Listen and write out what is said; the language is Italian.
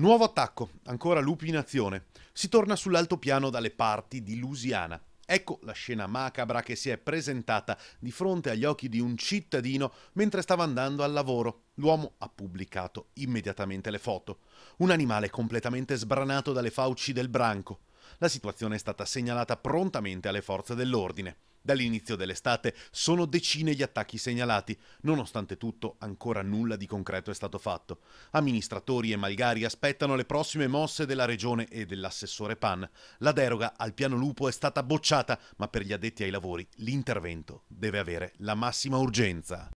Nuovo attacco, ancora lupi in azione. Si torna sull'altopiano dalle parti di Lusiana. Ecco la scena macabra che si è presentata di fronte agli occhi di un cittadino mentre stava andando al lavoro. L'uomo ha pubblicato immediatamente le foto. Un animale completamente sbranato dalle fauci del branco. La situazione è stata segnalata prontamente alle forze dell'ordine. Dall'inizio dell'estate sono decine gli attacchi segnalati, nonostante tutto ancora nulla di concreto è stato fatto. Amministratori e malgari aspettano le prossime mosse della regione e dell'assessore Pan. La deroga al piano lupo è stata bocciata, ma per gli addetti ai lavori l'intervento deve avere la massima urgenza.